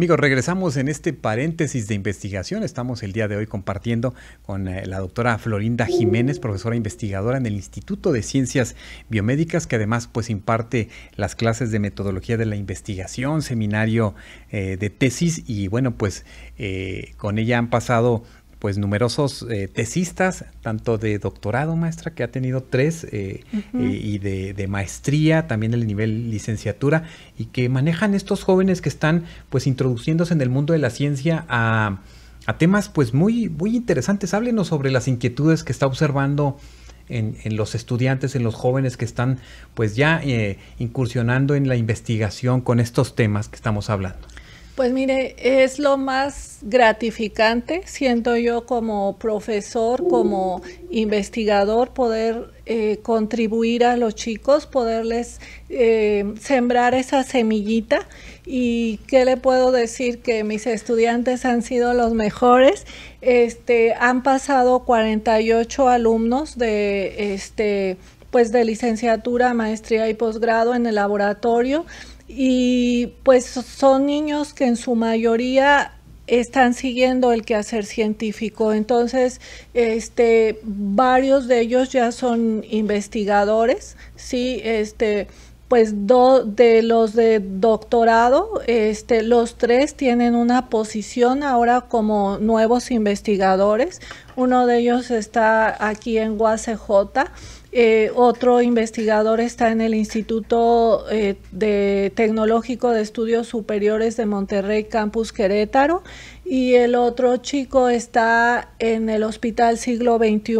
Amigos, regresamos en este paréntesis de investigación. Estamos el día de hoy compartiendo con eh, la doctora Florinda Jiménez, profesora investigadora en el Instituto de Ciencias Biomédicas, que además pues imparte las clases de metodología de la investigación, seminario eh, de tesis y bueno, pues eh, con ella han pasado pues numerosos eh, tesistas, tanto de doctorado, maestra, que ha tenido tres, eh, eh, y de, maestría, también el nivel licenciatura, y que manejan estos jóvenes que están pues introduciéndose en el mundo de la ciencia a, temas pues muy, muy interesantes. Háblenos sobre las inquietudes que está observando en, los estudiantes, en los jóvenes que están pues ya incursionando en la investigación con estos temas que estamos hablando? Pues mire, es lo más gratificante, siento yo como profesor, como investigador, poder eh, contribuir a los chicos, poderles eh, sembrar esa semillita. Y qué le puedo decir que mis estudiantes han sido los mejores. Este, han pasado 48 alumnos de este, pues de licenciatura, maestría y posgrado en el laboratorio. Y pues son niños que en su mayoría están siguiendo el quehacer científico. Entonces, este, varios de ellos ya son investigadores, sí, este, pues dos de los de doctorado, este, los tres tienen una posición ahora como nuevos investigadores. Uno de ellos está aquí en UACJ eh, otro investigador está en el Instituto eh, de Tecnológico de Estudios Superiores de Monterrey, Campus Querétaro, y el otro chico está en el Hospital Siglo XXI,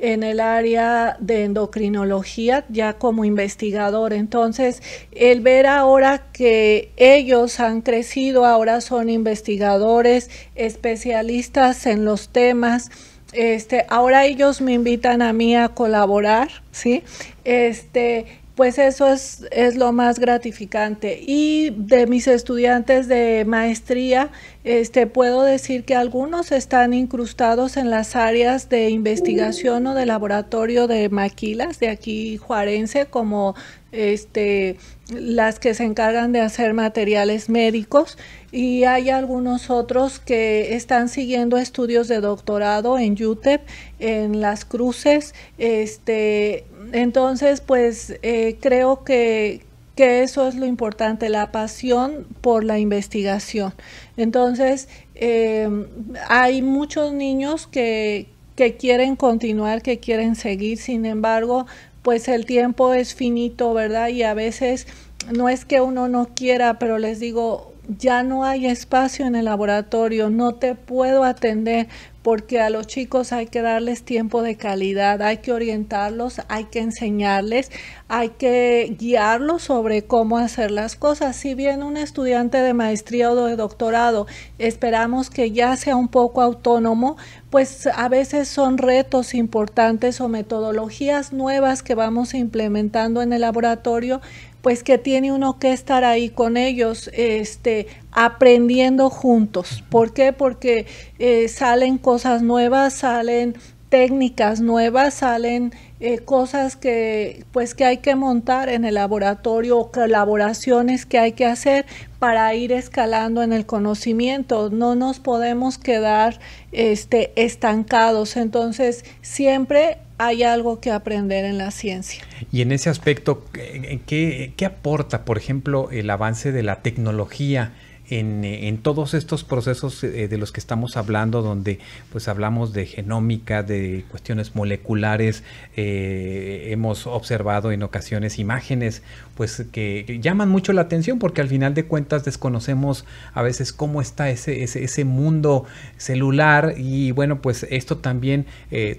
en el área de endocrinología, ya como investigador. Entonces, el ver ahora que ellos han crecido, ahora son investigadores, especialistas en los temas, este, ahora ellos me invitan a mí a colaborar, ¿sí? Este, pues eso es, es, lo más gratificante. Y de mis estudiantes de maestría, este, puedo decir que algunos están incrustados en las áreas de investigación o de laboratorio de maquilas de aquí juarense, como este, las que se encargan de hacer materiales médicos y hay algunos otros que están siguiendo estudios de doctorado en UTEP, en las cruces. Este, entonces, pues eh, creo que, eso es lo importante, la pasión por la investigación. Entonces, em, hay muchos niños que, que quieren continuar, que quieren seguir, sin embargo, pues el tiempo es finito, ¿verdad? Y a veces no es que uno no quiera, pero les digo, ya no hay espacio en el laboratorio, no te puedo atender porque a los chicos hay que darles tiempo de calidad, hay que orientarlos, hay que enseñarles, hay que guiarlos sobre cómo hacer las cosas. Si bien un estudiante de maestría o de doctorado esperamos que ya sea un poco autónomo, pues a veces son retos importantes o metodologías nuevas que vamos implementando en el laboratorio pues que tiene uno que estar ahí con ellos, este, aprendiendo juntos. ¿Por qué? Porque eh, salen cosas nuevas, salen técnicas nuevas, salen eh, cosas que pues que hay que montar en el laboratorio o colaboraciones que hay que hacer para ir escalando en el conocimiento. No nos podemos quedar este, estancados. Entonces, siempre hay algo que aprender en la ciencia. Y en ese aspecto, ¿qué, qué aporta, por ejemplo, el avance de la tecnología? Eh, en, todos estos procesos eh, de los que estamos hablando, donde pues hablamos de genómica, de cuestiones moleculares, eh, hemos observado en ocasiones imágenes pues que llaman mucho la atención porque al final de cuentas desconocemos a veces cómo está ese, ese, mundo celular y bueno pues esto también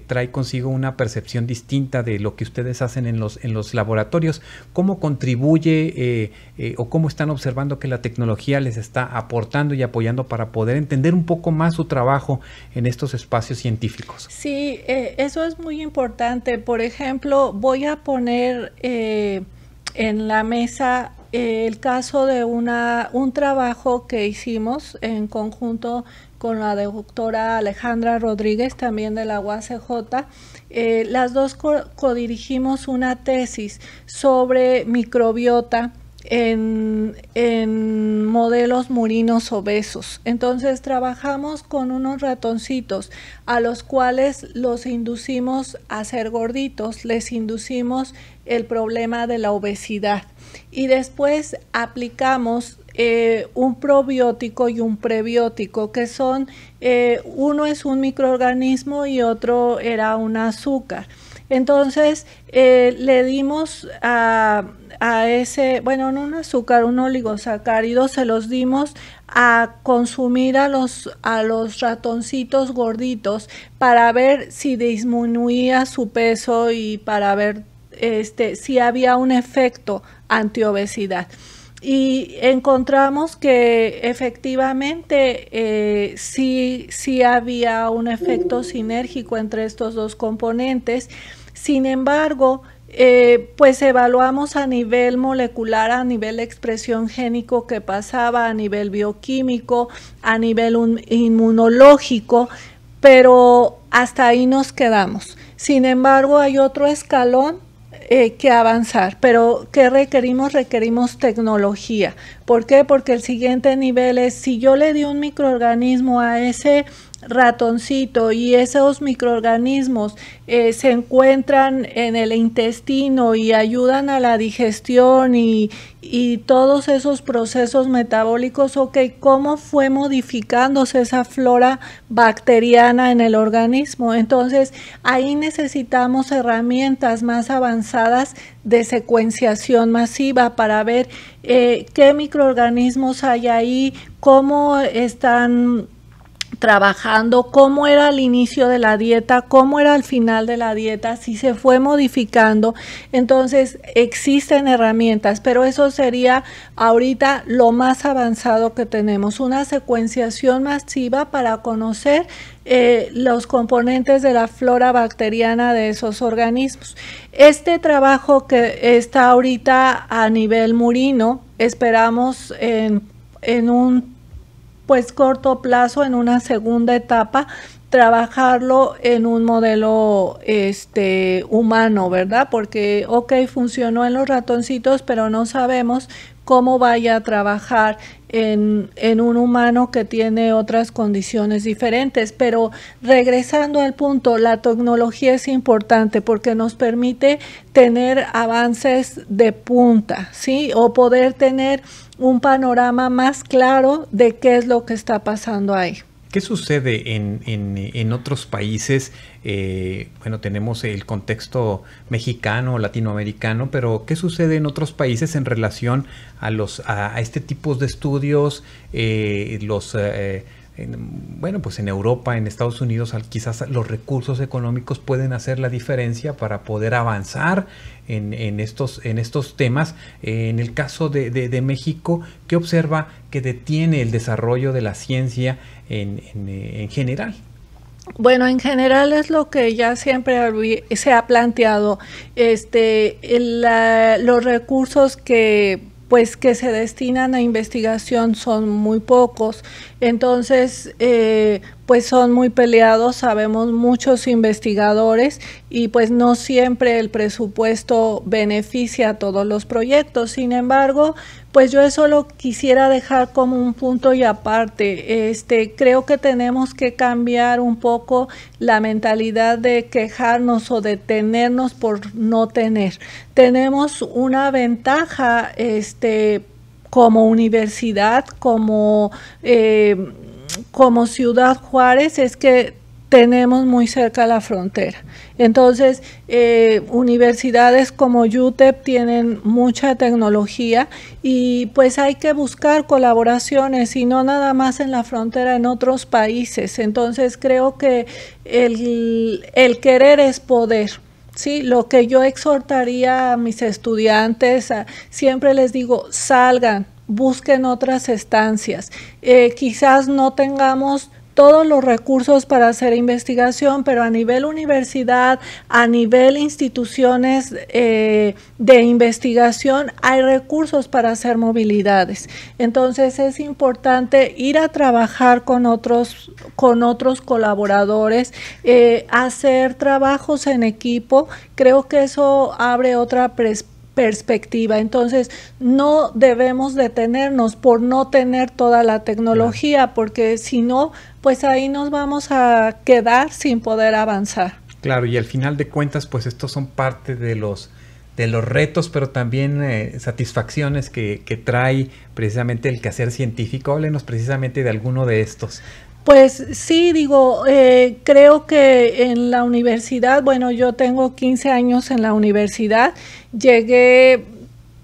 trae consigo una percepción distinta de lo que ustedes hacen en los, en los laboratorios, cómo contribuye o cómo están observando que la tecnología les está aportando y apoyando para poder entender un poco más su trabajo en estos espacios científicos. Sí, eh, eso es muy importante. Por ejemplo, voy a poner eh, en la mesa eh, el caso de un trabajo que hicimos en conjunto con la doctora Alejandra Rodríguez, también de la UACJ. las dos codirigimos una tesis sobre microbiota en, modelos murinos obesos. Entonces trabajamos con unos ratoncitos a los cuales los inducimos a ser gorditos, les inducimos el problema de la obesidad y después aplicamos eh, un probiótico y un prebiótico que son, eh, uno es un microorganismo y otro era un azúcar. Entonces eh, le dimos a a ese, bueno, en un azúcar, un oligosacárido, se los dimos a consumir a los, ratoncitos gorditos para ver si disminuía su peso y para ver este, si había un efecto antiobesidad. Y encontramos que efectivamente eh, sí había un efecto sinérgico entre estos dos componentes. Sin embargo, eh, pues evaluamos a nivel molecular, a nivel de expresión génico que pasaba, a nivel bioquímico, a nivel inmunológico, pero hasta ahí nos quedamos. Sin embargo, hay otro escalón eh, que avanzar, pero ¿qué requerimos? Requerimos tecnología. ¿Por qué? Porque el siguiente nivel es, si yo le di un microorganismo a ese ratoncito y esos microorganismos eh, se encuentran en el intestino y ayudan a la digestión y, todos esos procesos metabólicos, ok, ¿cómo fue modificándose esa flora bacteriana en el organismo? Entonces, ahí necesitamos herramientas más avanzadas de secuenciación masiva para ver eh, qué microorganismos hay ahí, cómo están trabajando, cómo era el inicio de la dieta, cómo era el final de la dieta, si se fue modificando. Entonces existen herramientas, pero eso sería ahorita lo más avanzado que tenemos, una secuenciación masiva para conocer eh, los componentes de la flora bacteriana de esos organismos. Este trabajo que está ahorita a nivel murino, esperamos en un pues corto plazo en una segunda etapa trabajarlo en un modelo este, humano, ¿verdad? Porque, ok, funcionó en los ratoncitos, pero no sabemos cómo vaya a trabajar en, en, un humano que tiene otras condiciones diferentes. Pero regresando al punto, la tecnología es importante porque nos permite tener avances de punta, ¿sí? O poder tener un panorama más claro de qué es lo que está pasando ahí. ¿Qué sucede en, otros países? Eh, bueno, tenemos el contexto mexicano, latinoamericano, pero ¿qué sucede en otros países en relación a, los, a, este tipo de estudios, eh, los... Eh, bueno, pues en Europa, en Estados Unidos, quizás los recursos económicos pueden hacer la diferencia para poder avanzar en, estos, en estos temas. Eh, en el caso de, México, ¿qué observa que detiene el desarrollo de la ciencia en, eh, general. Bueno, en general es lo que ya siempre se ha planteado, este, los recursos que pues que se destinan a investigación son muy pocos. Entonces, eh, pues son muy peleados, sabemos muchos investigadores y pues no siempre el presupuesto beneficia a todos los proyectos. Sin embargo, pues yo eso lo quisiera dejar como un punto y aparte. Este, creo que tenemos que cambiar un poco la mentalidad de quejarnos o de tenernos por no tener. Tenemos una ventaja este, como universidad, como, eh, como Ciudad Juárez, es que tenemos muy cerca la frontera. Entonces, eh, universidades como UTEP tienen mucha tecnología y pues hay que buscar colaboraciones y no nada más en la frontera, en otros países. Entonces, creo que el, el querer es poder. Sí, lo que yo exhortaría a mis estudiantes, siempre les digo, salgan, busquen otras estancias. Eh, quizás no tengamos todos los recursos para hacer investigación, pero a nivel universidad, a nivel instituciones eh, de investigación, hay recursos para hacer movilidades. Entonces es importante ir a trabajar con otros, con otros colaboradores, eh, hacer trabajos en equipo. Creo que eso abre otra perspectiva. Entonces, no debemos detenernos por no tener toda la tecnología, porque si no, pues ahí nos vamos a quedar sin poder avanzar. Claro, y al final de cuentas, pues estos son parte de los de los retos, pero también eh, satisfacciones que, trae precisamente el quehacer científico. Háblenos precisamente de alguno de estos. Pues sí, digo, eh, creo que en la universidad, bueno, yo tengo 15 años en la universidad, llegué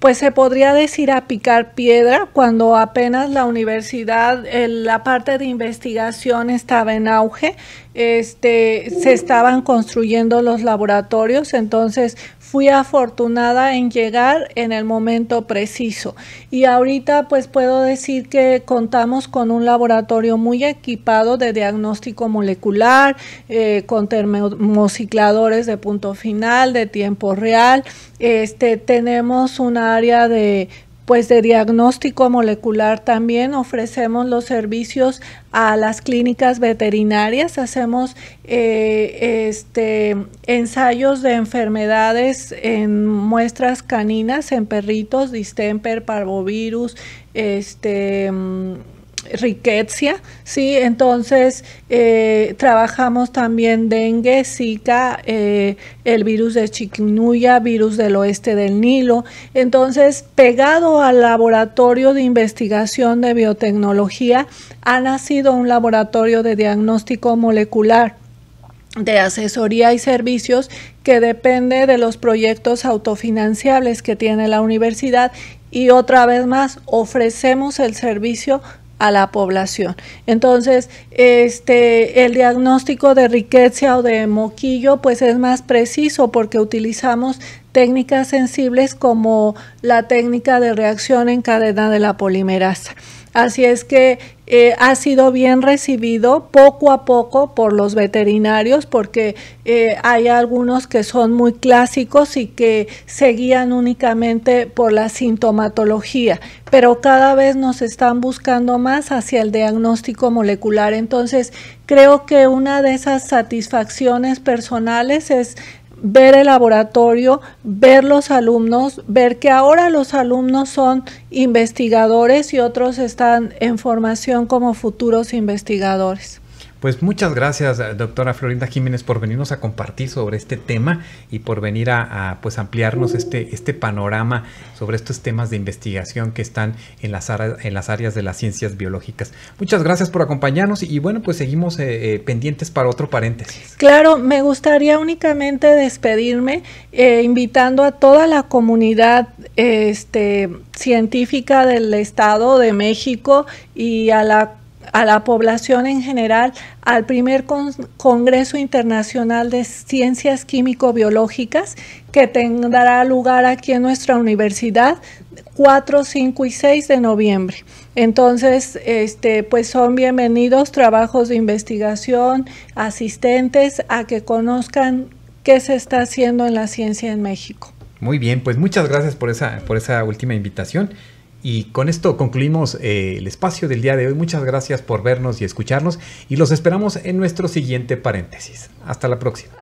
pues se podría decir a picar piedra cuando apenas la universidad, la parte de investigación estaba en auge, este, se estaban construyendo los laboratorios, entonces fui afortunada en llegar en el momento preciso. Y ahorita pues puedo decir que contamos con un laboratorio muy equipado de diagnóstico molecular, eh, con termocicladores de punto final, de tiempo real. Este, tenemos un área de pues de diagnóstico molecular también ofrecemos los servicios a las clínicas veterinarias, hacemos eh, este, ensayos de enfermedades en muestras caninas, en perritos, distemper, parvovirus, este mm, riqueza, ¿sí? Entonces, eh, trabajamos también dengue, zika, eh, el virus de chikungunya, virus del oeste del Nilo. Entonces, pegado al laboratorio de investigación de biotecnología, ha nacido un laboratorio de diagnóstico molecular de asesoría y servicios que depende de los proyectos autofinanciables que tiene la universidad y otra vez más ofrecemos el servicio a la población. Entonces, este, el diagnóstico de riqueza o de moquillo pues es más preciso porque utilizamos técnicas sensibles como la técnica de reacción en cadena de la polimerasa. Así es que eh, ha sido bien recibido poco a poco por los veterinarios porque eh, hay algunos que son muy clásicos y que se guían únicamente por la sintomatología, pero cada vez nos están buscando más hacia el diagnóstico molecular. Entonces, creo que una de esas satisfacciones personales es ver el laboratorio, ver los alumnos, ver que ahora los alumnos son investigadores y otros están en formación como futuros investigadores. Pues muchas gracias, eh, doctora Florinda Jiménez, por venirnos a compartir sobre este tema y por venir a, pues ampliarnos este, este panorama sobre estos temas de investigación que están en las, en las áreas de las ciencias biológicas. Muchas gracias por acompañarnos y bueno, pues seguimos eh, eh, pendientes para otro paréntesis. Claro, me gustaría únicamente despedirme invitando a toda la comunidad este, científica del Estado de México y a la a la población en general al primer Congreso Internacional de Ciencias Químico-Biológicas que tendrá lugar aquí en nuestra universidad 4, 5 y 6 de noviembre. Entonces, este, pues son bienvenidos trabajos de investigación, asistentes, a que conozcan qué se está haciendo en la ciencia en México. Muy bien, pues muchas gracias por esa, por esa última invitación. Y con esto concluimos eh, el espacio del día de hoy. Muchas gracias por vernos y escucharnos y los esperamos en nuestro siguiente paréntesis. Hasta la próxima.